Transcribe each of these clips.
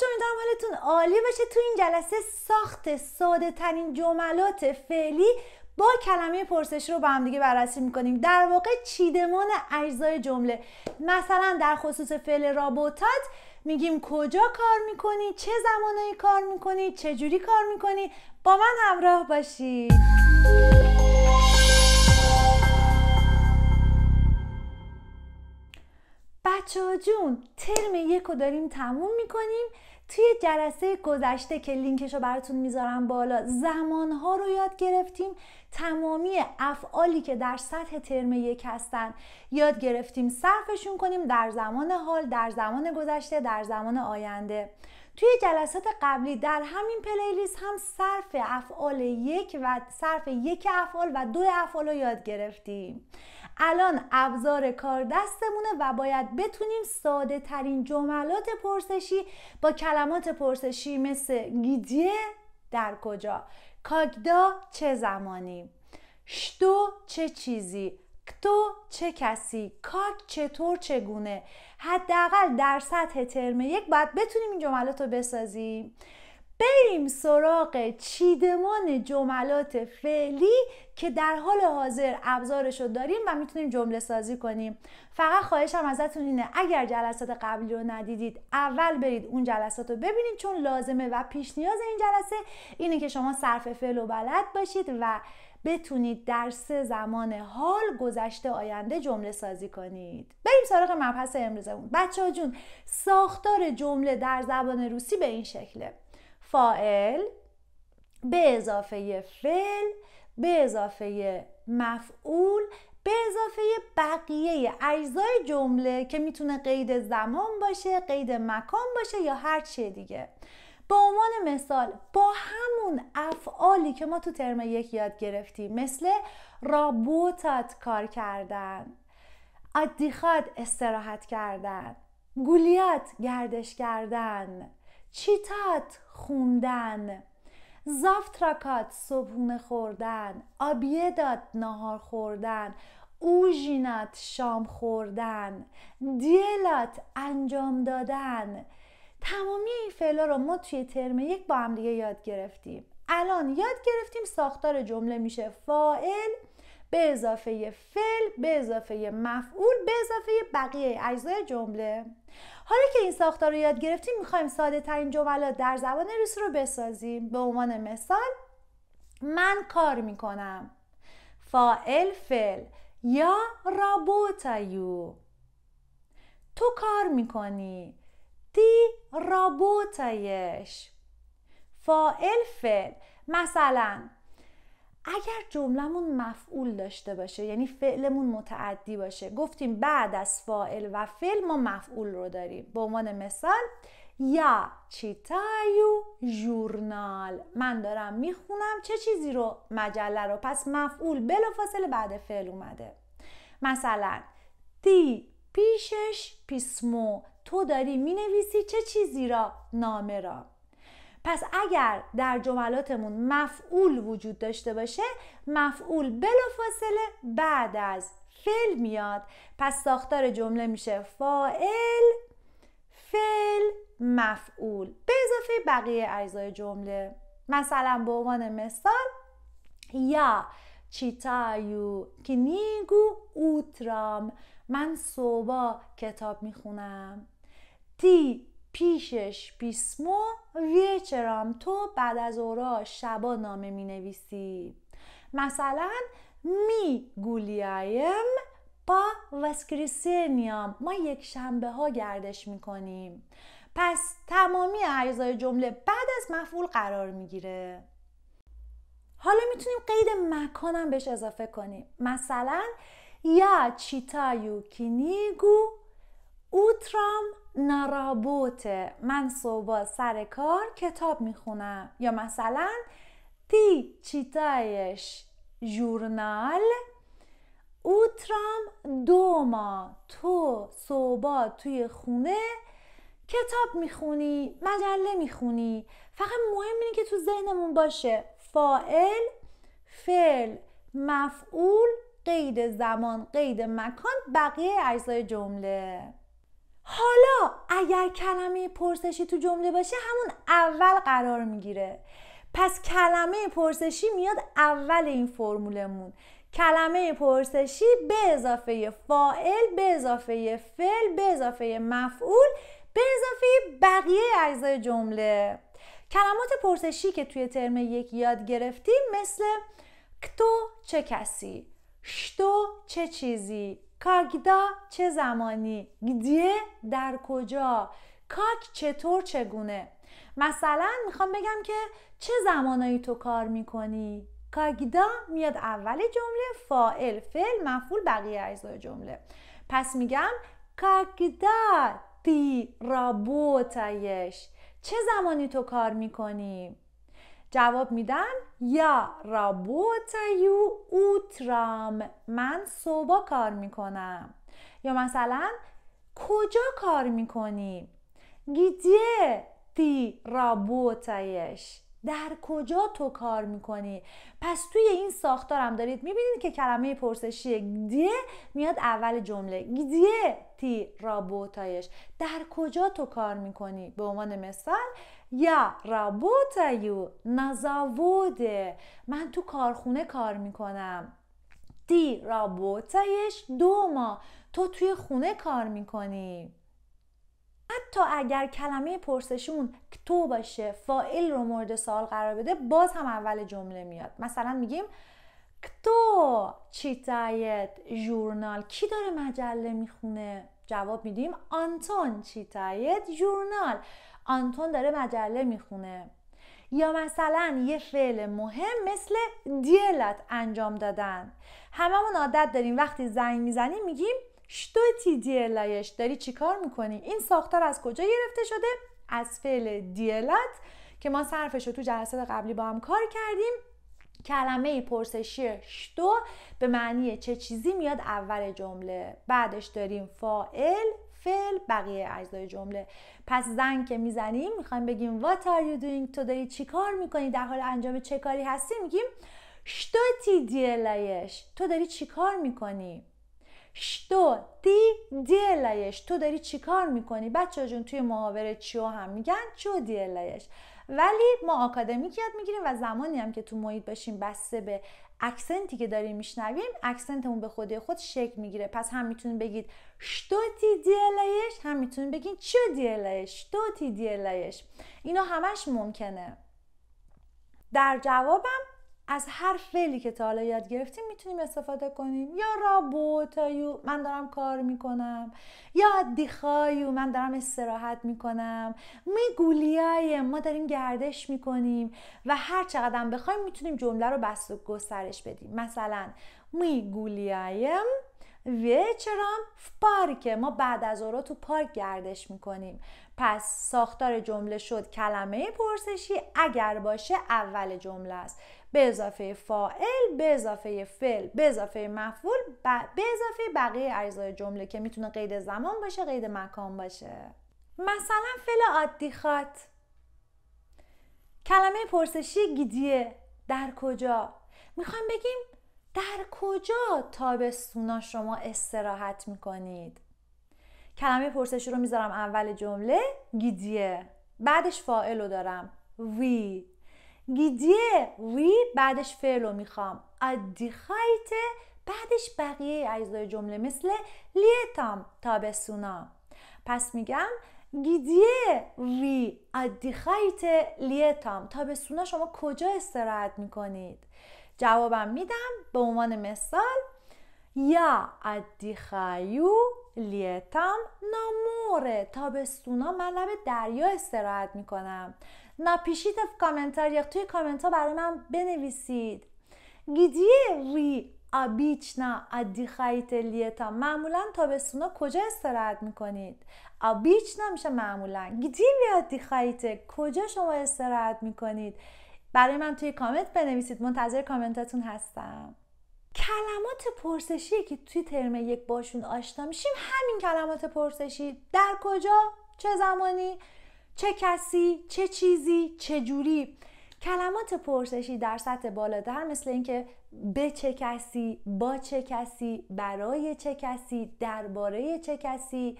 چون میدم حالتون عالی باشه تو این جلسه ساخت ساده ترین جملات فعلی با کلمه پرسش رو با هم دیگه بررسی میکنیم در واقع چیدمان اجزای جمله مثلا در خصوص فعل رابطت میگیم کجا کار میکنی چه زمانی کار میکنی چه جوری کار میکنی با من همراه باشید بچه ها جون ترم یک رو داریم تموم میکنیم توی جلسه گذشته که لینکش رو براتون میذارم بالا زمانها رو یاد گرفتیم تمامی افعالی که در سطح ترم یک هستن یاد گرفتیم صرفشون کنیم در زمان حال در زمان گذشته در زمان آینده توی جلسات قبلی در همین پلیلیس هم صرف افعال یک و صرف یک افعال و دو افعال رو یاد گرفتیم الان ابزار کار دستمونه و باید بتونیم ساده ترین جملات پرسشی با کلمات پرسشی مثل گیدیه در کجا کاگدا چه زمانی شتو چه چیزی کتو چه کسی کاک چطور چگونه حداقل در سطح ترم یک باید بتونیم این جملات رو بسازیم بریم سراغ چیدمان جملات فعلی که در حال حاضر ابزارش رو داریم و میتونیم جمله سازی کنیم فقط خواهشم ازتون اینه اگر جلسات قبلی رو ندیدید اول برید اون جلسات رو ببینید چون لازمه و پیش نیاز این جلسه اینه که شما صرف فعل و بلد باشید و بتونید در سه زمان حال گذشته آینده جمله سازی کنید بریم سراغ مبحث امروزمون بچه ها جون ساختار جمله در زبان روسی به این شکله فائل به اضافه فعل به اضافه مفعول به اضافه بقیه اجزای جمله که میتونه قید زمان باشه قید مکان باشه یا هر چیه دیگه به عنوان مثال با همون افعالی که ما تو ترم یک یاد گرفتیم مثل رابوتات کار کردن عدیخات استراحت کردن گولیات گردش کردن چیتات خوندن زافتراکات صبحونه خوردن داد نهار خوردن اوژینات شام خوردن دیلات انجام دادن تمامی این فعلا رو ما توی ترم یک با هم دیگه یاد گرفتیم الان یاد گرفتیم ساختار جمله میشه فائل به اضافه فعل به اضافه مفعول به اضافه بقیه اجزای جمله حالا که این ساختار رو یاد گرفتیم میخوایم ساده ترین جملات در زبان ریس رو بسازیم به عنوان مثال من کار میکنم فائل فعل یا رابوتایو تو کار میکنی دی رابوتایش فائل فعل مثلا اگر جملهمون مفعول داشته باشه یعنی فعلمون متعدی باشه گفتیم بعد از فاعل و فعل ما مفعول رو داریم به عنوان مثال یا چیتایو جورنال من دارم میخونم چه چیزی رو مجله رو پس مفعول بلافاصله بعد فعل اومده مثلا دی پیشش پیسمو تو داری مینویسی چه چیزی را نامه را پس اگر در جملاتمون مفعول وجود داشته باشه مفعول بلافاصله بعد از فعل میاد پس ساختار جمله میشه فاعل فعل مفعول به اضافه بقیه اجزای جمله مثلا به عنوان مثال یا چیتایو کنیگو اوترام من صوبا کتاب میخونم تی پیشش پیسمو ویچرام تو بعد از اورا شبا نامه می نویسی مثلا می گولیایم پا وسکریسینیام ما یک شنبه ها گردش می کنیم پس تمامی اجزای جمله بعد از مفعول قرار میگیره حالا میتونیم قید مکانم بهش اضافه کنیم مثلا یا چیتایو کینیگو اوترام نارابوته من صبح سر کار کتاب میخونم یا مثلا تی چیتایش ژورنال اوترام دوما تو صبح توی خونه کتاب میخونی مجله میخونی فقط مهم اینه که تو ذهنمون باشه فائل فعل مفعول قید زمان قید مکان بقیه اجزای جمله حالا اگر کلمه پرسشی تو جمله باشه همون اول قرار میگیره پس کلمه پرسشی میاد اول این فرمولمون کلمه پرسشی به اضافه فاعل به اضافه فعل به اضافه مفعول به اضافه بقیه اجزای جمله کلمات پرسشی که توی ترم یک یاد گرفتیم مثل کتو چه کسی شتو چه چیزی کاگدا چه زمانی گدیه در کجا کاک چطور چگونه مثلا میخوام بگم که چه زمانایی تو کار میکنی کاگدا میاد اول جمله فائل فعل مفعول بقیه اجزای جمله پس میگم کاگدا تی رابوتایش چه زمانی تو کار میکنی جواب میدن یا رابوتایو اوترام من صبح کار میکنم یا مثلا کجا کار میکنی؟ گیدیه تی رابوتایش در کجا تو کار میکنی پس توی این ساختارم دارید میبینید که کلمه پرسشی گدیه میاد اول جمله گدیه تی رابوتایش در کجا تو کار میکنی به عنوان مثال یا رابوتایو نزاوده من تو کارخونه کار میکنم تی رابوتایش دوما تو توی خونه کار میکنی حتی اگر کلمه پرسشون کتو باشه فائل رو مورد سوال قرار بده باز هم اول جمله میاد مثلا میگیم کتو چیتایت جورنال کی داره مجله میخونه جواب میدیم آنتون چیتایت جورنال آنتون داره مجله میخونه یا مثلا یه فعل مهم مثل دیلت انجام دادن هممون عادت داریم وقتی زنگ میزنیم میگیم دی داری چیکار میکنی این ساختار از کجا گرفته شده از فعل دیلت که ما صرفش رو تو جلسات قبلی با هم کار کردیم کلمه پرسشی شتو به معنی چه چیزی میاد اول جمله بعدش داریم فائل فعل بقیه اجزای جمله پس زنگ که میزنیم میخوایم بگیم what are you doing تو داری چی کار میکنی در حال انجام چه کاری هستی میگیم تی دیلایش تو داری چی کار میکنی شتو دی دیلایش تو داری چیکار میکنی بچه جون توی محاوره چیو هم میگن چو دیلایش ولی ما آکادمیک یاد میگیریم و زمانی هم که تو محیط باشیم بسته به اکسنتی که داریم میشنویم اکسنتمون به خودی خود شکل میگیره پس هم میتونید بگید شتو تی دیلایش هم میتونید بگید چو دیلایش شتو دی دیلایش اینا همش ممکنه در جوابم از هر فعلی که تا حالا یاد گرفتیم میتونیم استفاده کنیم یا رابوتایو من دارم کار میکنم یا دیخایو من دارم استراحت میکنم میگولیای ما داریم گردش میکنیم و هر چقدر بخوایم میتونیم جمله رو بست و گسترش بدیم مثلا میگولیایم ویچرام پارک ما بعد از اورا تو پارک گردش میکنیم پس ساختار جمله شد کلمه پرسشی اگر باشه اول جمله است به اضافه فاعل به اضافه فعل به اضافه مفعول به اضافه بقیه اجزای جمله که میتونه قید زمان باشه قید مکان باشه مثلا فعل عادی خات کلمه پرسشی گیدیه در کجا میخوایم بگیم در کجا تابستونا شما استراحت میکنید کلمه پرسشی رو میذارم اول جمله گیدیه بعدش فاعل رو دارم وی گیدیه وی بعدش فعل رو میخوام ادیخایت بعدش بقیه اجزای جمله مثل لیتام تابسونا پس میگم گیدیه وی ادیخایت لیتام تابسونا شما کجا استراحت میکنید جوابم میدم به عنوان مثال یا ادیخایو لیتام ناموره تابستونا من لب دریا استراحت میکنم ناپیشید کامنتر یا توی کامنت ها برای من بنویسید گیدیه وی ادی خیت لیتا معمولا سونا کجا استراحت میکنید آبیچنا میشه معمولا گیدیه وی خیت کجا شما استراحت میکنید برای من توی کامنت بنویسید منتظر کامنتاتون هستم کلمات پرسشی که توی ترم یک باشون آشنا میشیم همین کلمات پرسشی در کجا چه زمانی چه کسی چه چیزی چه جوری کلمات پرسشی در سطح بالاتر مثل اینکه به چه کسی با چه کسی برای چه کسی درباره چه کسی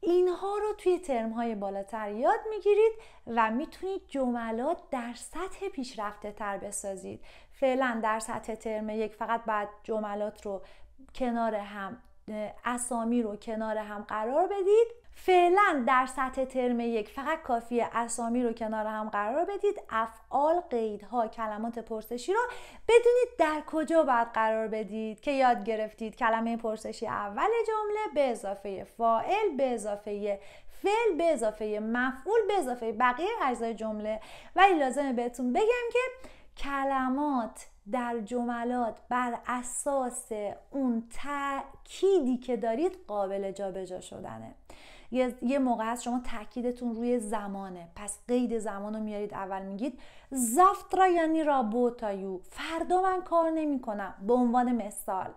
اینها رو توی ترم های بالاتر یاد میگیرید و میتونید جملات در سطح پیشرفته تر بسازید فعلا در سطح ترم یک فقط بعد جملات رو کنار هم اسامی رو کنار هم قرار بدید فعلا در سطح ترم یک فقط کافی اسامی رو کنار هم قرار بدید افعال قیدها کلمات پرسشی رو بدونید در کجا باید قرار بدید که یاد گرفتید کلمه پرسشی اول جمله به اضافه فاعل به اضافه فعل به اضافه مفعول به اضافه بقیه اجزای جمله ولی لازمه بهتون بگم که کلمات در جملات بر اساس اون تأکیدی که دارید قابل جابجا شدنه یه موقع هست شما تاکیدتون روی زمانه پس قید زمان رو میارید اول میگید را یعنی رابوتایو فردا من کار نمیکنم به عنوان مثال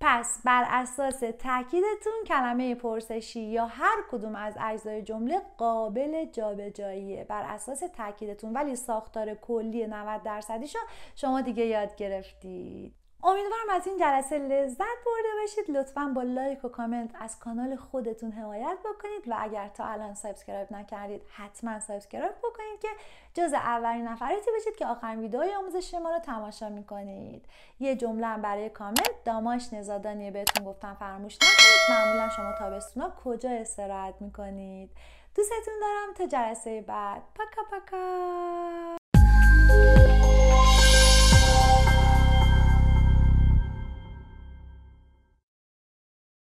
پس بر اساس تاکیدتون کلمه پرسشی یا هر کدوم از اجزای جمله قابل جابجاییه بر اساس تاکیدتون ولی ساختار کلی 90 درصدیشو شما دیگه یاد گرفتید امیدوارم از این جلسه لذت برده باشید لطفا با لایک و کامنت از کانال خودتون حمایت بکنید و اگر تا الان سابسکرایب نکردید حتما سابسکرایب بکنید که جز اولین نفراتی باشید که آخرین ویدئوی آموزش ما رو تماشا میکنید یه جمله برای کامنت داماش نزادانی بهتون گفتم فراموش نکنید معمولا شما تابستونا کجا استراحت میکنید دوستتون دارم تا جلسه بعد پاکا پاکا